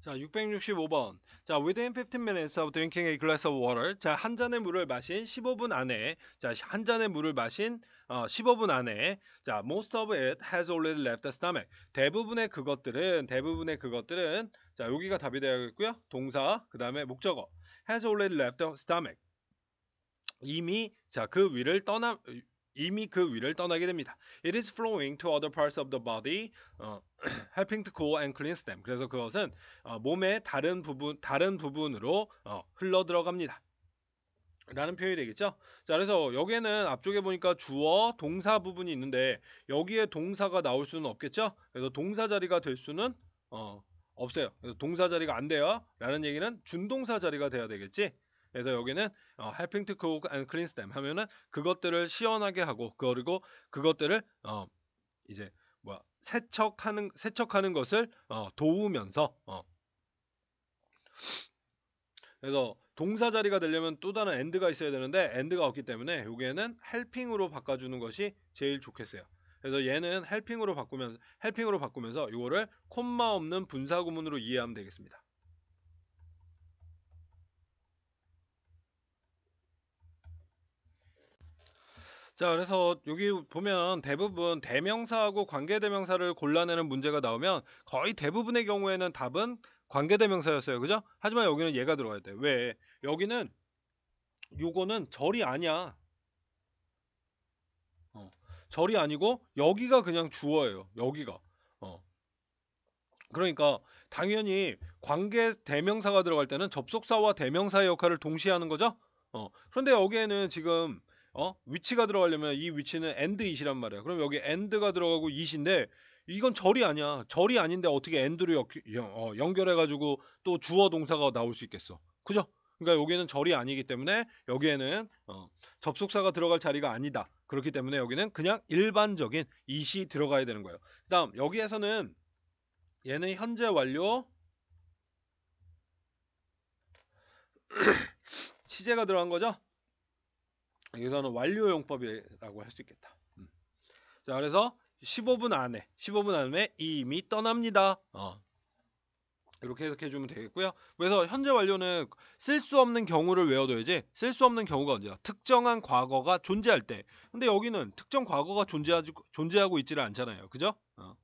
자, 665번. 자, within 15 minutes of drinking a glass of water. 자, 한 잔의 물을 마신 15분 안에. 자, 한 잔의 물을 마신 어, 15분 안에. 자, most of it has already left the stomach. 대부분의 그것들은 대부분의 그것들은 자, 여기가 답이 되어야겠고요. 동사, 그다음에 목적어. has already left the stomach. 이미 자, 그 위를 떠나 이미 그 위를 떠나게 됩니다. It is flowing to other parts of the body, 어, helping to cool and cleanse them. 그래서 그것은 어, 몸의 다른 부분 다른 부분으로 어, 흘러 들어갑니다. 라는 표현이 되겠죠. 자, 그래서 여기에는 앞쪽에 보니까 주어, 동사 부분이 있는데 여기에 동사가 나올 수는 없겠죠. 그래서 동사 자리가 될 수는 어, 없어요. 그래서 동사 자리가 안 돼요. 라는 얘기는 준동사 자리가 돼야 되겠지. 그래서 여기는 어, helping to cook and clean them 하면은 그것들을 시원하게 하고 그리고 그것들을 어, 이제 뭐야 세척하는 세척하는 것을 어, 도우면서 어. 그래서 동사 자리가 되려면 또 다른 엔드가 있어야 되는데 엔드가 없기 때문에 여기에는 helping으로 바꿔주는 것이 제일 좋겠어요. 그래서 얘는 helping으로 바꾸면서 helping으로 바꾸면서 이거를 콤마 없는 분사 구문으로 이해하면 되겠습니다. 자, 그래서 여기 보면 대부분 대명사하고 관계대명사를 골라내는 문제가 나오면 거의 대부분의 경우에는 답은 관계대명사였어요. 그죠? 하지만 여기는 얘가 들어가야 돼. 왜? 여기는 요거는 절이 아니야. 어, 절이 아니고 여기가 그냥 주어예요. 여기가. 어. 그러니까 당연히 관계 대명사가 들어갈 때는 접속사와 대명사의 역할을 동시에 하는 거죠. 어. 그런데 여기에는 지금 어? 위치가 들어가려면 이 위치는 엔드 이시란 말이야. 그럼 여기 엔드가 들어가고 이시인데 이건 절이 아니야. 절이 아닌데 어떻게 엔드로 역, 어, 연결해가지고 또 주어 동사가 나올 수 있겠어. 그죠? 그러니까 여기는 절이 아니기 때문에 여기에는 어, 접속사가 들어갈 자리가 아니다. 그렇기 때문에 여기는 그냥 일반적인 이시 들어가야 되는 거예요. 그 다음 여기에서는 얘는 현재 완료 시제가 들어간 거죠? 여기서는 완료용법이라고 할 수 있겠다. 음. 자, 그래서 15분 안에 15분 안에 이미 떠납니다. 어. 이렇게 해석해 주면 되겠고요. 그래서 현재 완료는 쓸 수 없는 경우를 외워둬야지 쓸 수 없는 경우가 언제야? 특정한 과거가 존재할 때. 근데 여기는 특정 과거가 존재하고, 존재하고 있지를 않잖아요. 그죠? 어.